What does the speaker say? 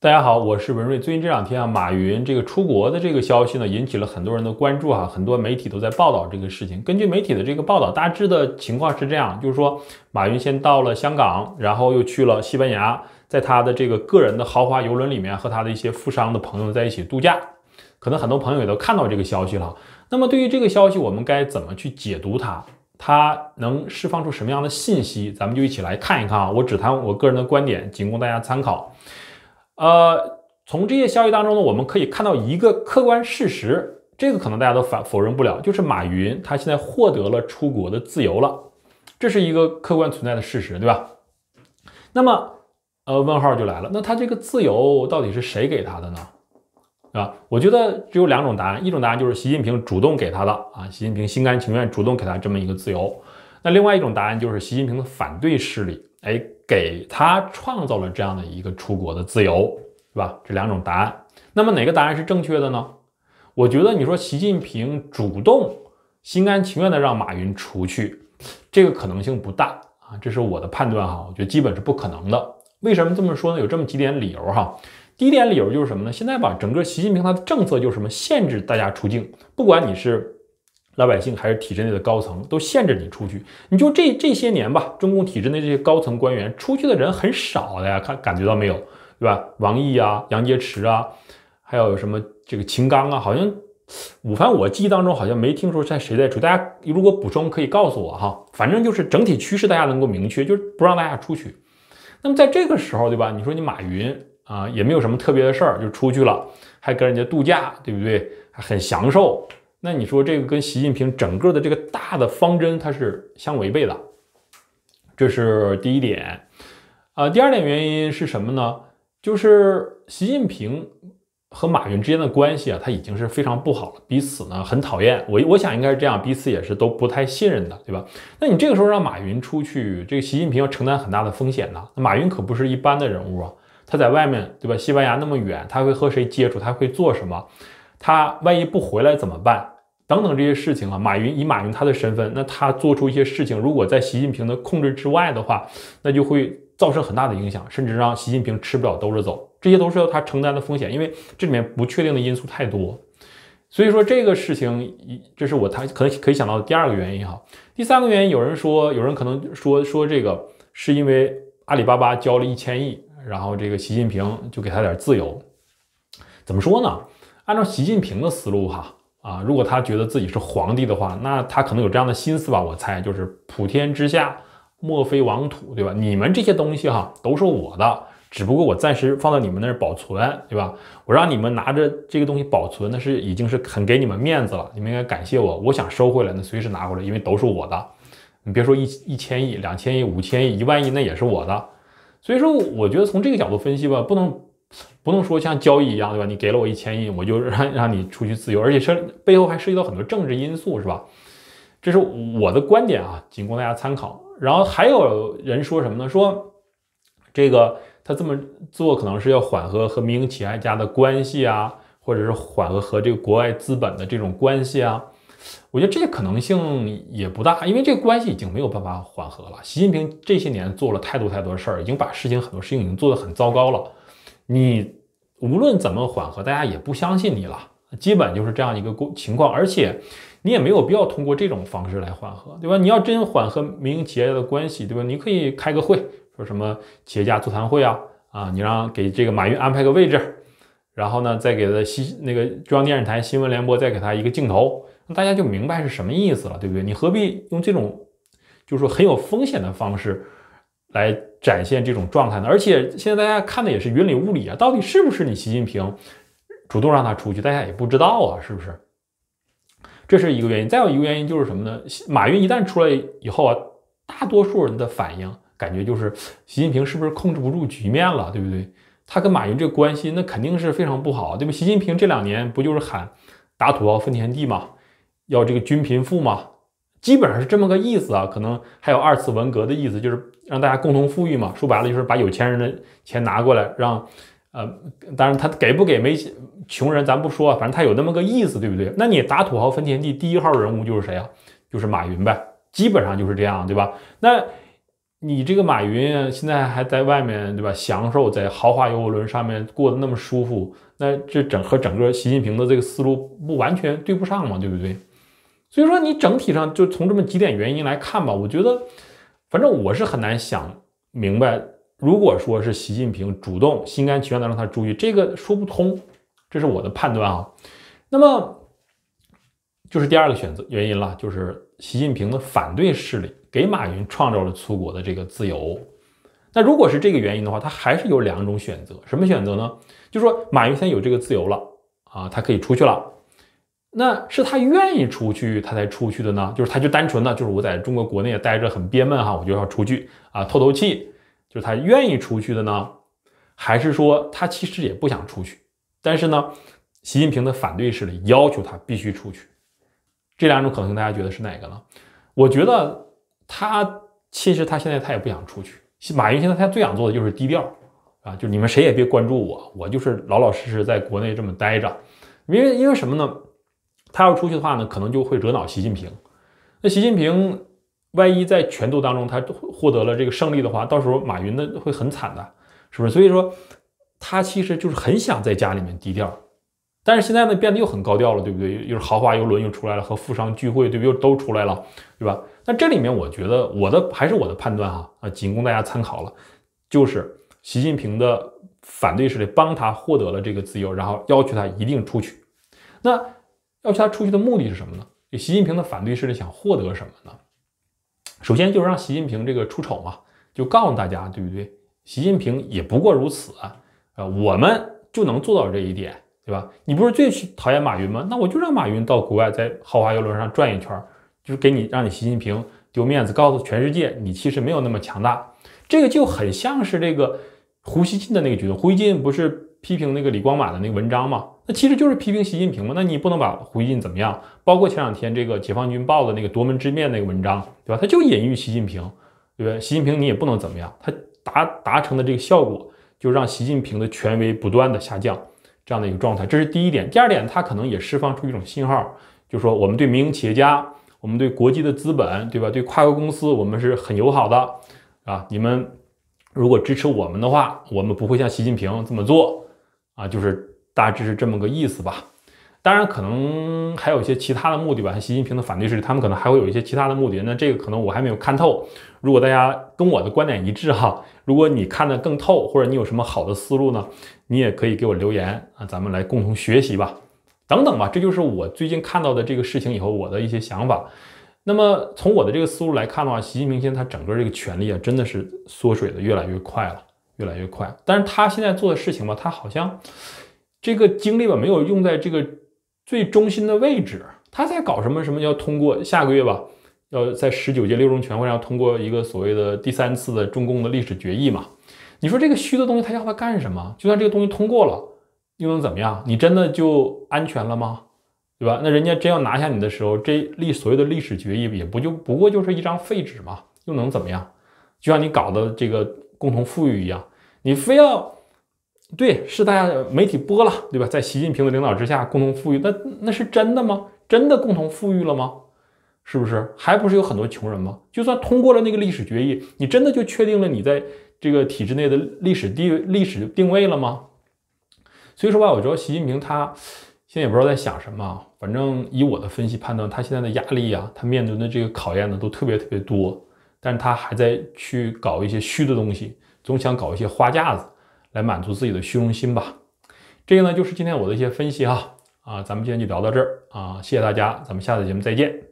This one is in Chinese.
大家好，我是文瑞。最近这两天啊，马云这个出国的这个消息呢，引起了很多人的关注哈，很多媒体都在报道这个事情。根据媒体的这个报道，大致的情况是这样，就是说马云先到了香港，然后又去了西班牙，在他的这个个人的豪华游轮里面，和他的一些富商的朋友在一起度假。可能很多朋友也都看到这个消息了。那么对于这个消息，我们该怎么去解读它？它能释放出什么样的信息？咱们就一起来看一看啊。我只谈我个人的观点，仅供大家参考。呃，从这些消息当中呢，我们可以看到一个客观事实，这个可能大家都反否认不了，就是马云他现在获得了出国的自由了，这是一个客观存在的事实，对吧？那么，呃，问号就来了，那他这个自由到底是谁给他的呢？啊，我觉得只有两种答案，一种答案就是习近平主动给他的啊，习近平心甘情愿主动给他这么一个自由，那另外一种答案就是习近平的反对势力。哎，给他创造了这样的一个出国的自由，是吧？这两种答案，那么哪个答案是正确的呢？我觉得你说习近平主动、心甘情愿的让马云出去，这个可能性不大啊，这是我的判断哈。我觉得基本是不可能的。为什么这么说呢？有这么几点理由哈。第一点理由就是什么呢？现在吧，整个习近平他的政策就是什么，限制大家出境，不管你是。老百姓还是体制内的高层都限制你出去，你就这这些年吧，中共体制内这些高层官员出去的人很少，大家看感觉到没有，对吧？王毅啊，杨洁篪啊，还有什么这个秦刚啊，好像我反正我记忆当中好像没听说在谁在出，大家如果补充可以告诉我哈。反正就是整体趋势大家能够明确，就是不让大家出去。那么在这个时候，对吧？你说你马云啊也没有什么特别的事儿就出去了，还跟人家度假，对不对？还很享受。那你说这个跟习近平整个的这个大的方针它是相违背的，这是第一点。啊，第二点原因是什么呢？就是习近平和马云之间的关系啊，他已经是非常不好了，彼此呢很讨厌。我我想应该是这样，彼此也是都不太信任的，对吧？那你这个时候让马云出去，这个习近平要承担很大的风险呢。马云可不是一般的人物啊，他在外面对吧？西班牙那么远，他会和谁接触？他会做什么？他万一不回来怎么办？等等这些事情啊，马云以马云他的身份，那他做出一些事情，如果在习近平的控制之外的话，那就会造成很大的影响，甚至让习近平吃不了兜着走。这些都是要他承担的风险，因为这里面不确定的因素太多。所以说这个事情，这是我他可能可以想到的第二个原因哈。第三个原因，有人说，有人可能说说这个是因为阿里巴巴交了一千亿，然后这个习近平就给他点自由。怎么说呢？按照习近平的思路哈。啊，如果他觉得自己是皇帝的话，那他可能有这样的心思吧？我猜，就是普天之下，莫非王土，对吧？你们这些东西哈，都是我的，只不过我暂时放到你们那儿保存，对吧？我让你们拿着这个东西保存，那是已经是很给你们面子了，你们应该感谢我。我想收回来，那随时拿回来，因为都是我的。你别说一一千亿、两千亿、五千亿、一万亿，那也是我的。所以说，我觉得从这个角度分析吧，不能。不能说像交易一样，对吧？你给了我一千亿，我就让让你出去自由，而且涉背后还涉及到很多政治因素，是吧？这是我的观点啊，仅供大家参考。然后还有人说什么呢？说这个他这么做可能是要缓和和民营企业家的关系啊，或者是缓和和这个国外资本的这种关系啊。我觉得这个可能性也不大，因为这个关系已经没有办法缓和了。习近平这些年做了太多太多事儿，已经把事情很多事情已经做得很糟糕了。你无论怎么缓和，大家也不相信你了，基本就是这样一个过情况。而且你也没有必要通过这种方式来缓和，对吧？你要真缓和民营企业的关系，对吧？你可以开个会，说什么企业家座谈会啊，啊，你让给这个马云安排个位置，然后呢，再给他新那个中央电视台新闻联播再给他一个镜头，那大家就明白是什么意思了，对不对？你何必用这种就是说很有风险的方式？来展现这种状态呢？而且现在大家看的也是云里雾里啊，到底是不是你习近平主动让他出去？大家也不知道啊，是不是？这是一个原因。再有一个原因就是什么呢？马云一旦出来以后啊，大多数人的反应感觉就是习近平是不是控制不住局面了，对不对？他跟马云这关系那肯定是非常不好，对吧？习近平这两年不就是喊打土豪分田地嘛，要这个均贫富嘛。基本上是这么个意思啊，可能还有二次文革的意思，就是让大家共同富裕嘛。说白了就是把有钱人的钱拿过来让，呃，当然他给不给没穷人咱不说，反正他有那么个意思，对不对？那你打土豪分田地，第一号人物就是谁啊？就是马云呗。基本上就是这样，对吧？那你这个马云现在还在外面对吧？享受在豪华游轮上面过得那么舒服，那这整和整个习近平的这个思路不完全对不上嘛，对不对？所以说，你整体上就从这么几点原因来看吧，我觉得，反正我是很难想明白，如果说是习近平主动、心甘情愿的让他注意，这个说不通，这是我的判断啊。那么，就是第二个选择原因了，就是习近平的反对势力给马云创造了出国的这个自由。那如果是这个原因的话，他还是有两种选择，什么选择呢？就是说，马云现在有这个自由了啊，他可以出去了。那是他愿意出去，他才出去的呢。就是他就单纯呢，就是我在中国国内待着很憋闷哈，我就要出去啊，透透气。就是他愿意出去的呢，还是说他其实也不想出去，但是呢，习近平的反对势力要求他必须出去。这两种可能，性，大家觉得是哪个呢？我觉得他其实他现在他也不想出去。马云现在他最想做的就是低调啊，就你们谁也别关注我，我就是老老实实在国内这么待着。因为因为什么呢？他要出去的话呢，可能就会惹恼习近平。那习近平万一在全斗当中他获得了这个胜利的话，到时候马云呢会很惨的，是不是？所以说，他其实就是很想在家里面低调，但是现在呢，变得又很高调了，对不对？又又是豪华游轮又出来了，和富商聚会，对不？又都出来了，对吧？那这里面我觉得我的还是我的判断哈啊，仅供大家参考了。就是习近平的反对势力帮他获得了这个自由，然后要求他一定出去。那要求他出去的目的是什么呢？就习近平的反对势力想获得什么呢？首先就是让习近平这个出丑嘛，就告诉大家对不对？习近平也不过如此啊！啊，我们就能做到这一点，对吧？你不是最讨厌马云吗？那我就让马云到国外在豪华游轮上转一圈，就是给你让你习近平丢面子，告诉全世界你其实没有那么强大。这个就很像是这个胡锡进的那个举动。胡锡进不是批评那个李光满的那个文章吗？那其实就是批评习近平嘛？那你不能把胡进怎么？样包括前两天这个解放军报的那个夺门之面那个文章，对吧？他就隐喻习近平，对不对？习近平你也不能怎么样。他达达成的这个效果，就让习近平的权威不断的下降，这样的一个状态，这是第一点。第二点，他可能也释放出一种信号，就说我们对民营企业家，我们对国际的资本，对吧？对跨国公司，我们是很友好的啊。你们如果支持我们的话，我们不会像习近平这么做啊，就是。大致是这么个意思吧，当然可能还有一些其他的目的吧。习近平的反对势力，他们可能还会有一些其他的目的。那这个可能我还没有看透。如果大家跟我的观点一致哈，如果你看得更透，或者你有什么好的思路呢，你也可以给我留言啊，咱们来共同学习吧。等等吧，这就是我最近看到的这个事情以后我的一些想法。那么从我的这个思路来看的话，习近平现在他整个这个权力啊，真的是缩水的越来越快了，越来越快。但是他现在做的事情吧，他好像。这个精力吧，没有用在这个最中心的位置。他在搞什么什么？要通过下个月吧，要在十九届六中全会上通过一个所谓的第三次的中共的历史决议嘛？你说这个虚的东西，他要它干什么？就算这个东西通过了，又能怎么样？你真的就安全了吗？对吧？那人家真要拿下你的时候，这历所谓的历史决议也不就不过就是一张废纸嘛？又能怎么样？就像你搞的这个共同富裕一样，你非要。对，是大家媒体播了，对吧？在习近平的领导之下，共同富裕，那那是真的吗？真的共同富裕了吗？是不是？还不是有很多穷人吗？就算通过了那个历史决议，你真的就确定了你在这个体制内的历史位、历史定位了吗？所以说吧，我觉得习近平他现在也不知道在想什么，反正以我的分析判断，他现在的压力啊，他面对的这个考验呢，都特别特别多，但是他还在去搞一些虚的东西，总想搞一些花架子。来满足自己的虚荣心吧。这个呢，就是今天我的一些分析哈。啊，咱们今天就聊到这儿啊，谢谢大家，咱们下次节目再见。